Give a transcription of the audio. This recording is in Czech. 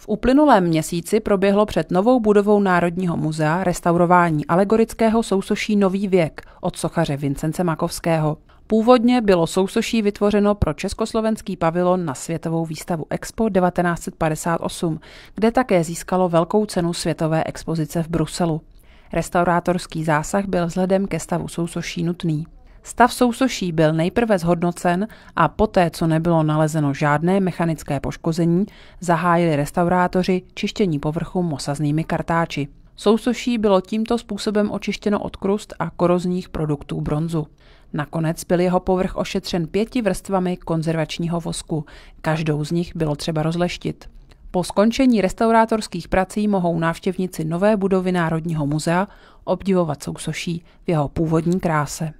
V uplynulém měsíci proběhlo před novou budovou Národního muzea restaurování alegorického sousoší Nový věk od sochaře Vincence Makovského. Původně bylo sousoší vytvořeno pro československý pavilon na světovou výstavu Expo 1958, kde také získalo velkou cenu světové expozice v Bruselu. Restaurátorský zásah byl vzhledem ke stavu sousoší nutný. Stav sousoší byl nejprve zhodnocen a poté, co nebylo nalezeno žádné mechanické poškození, zahájili restaurátoři čištění povrchu mosaznými kartáči. Sousoší bylo tímto způsobem očištěno od krust a korozních produktů bronzu. Nakonec byl jeho povrch ošetřen pěti vrstvami konzervačního vosku. Každou z nich bylo třeba rozleštit. Po skončení restaurátorských prací mohou návštěvníci nové budovy Národního muzea obdivovat sousoší v jeho původní kráse.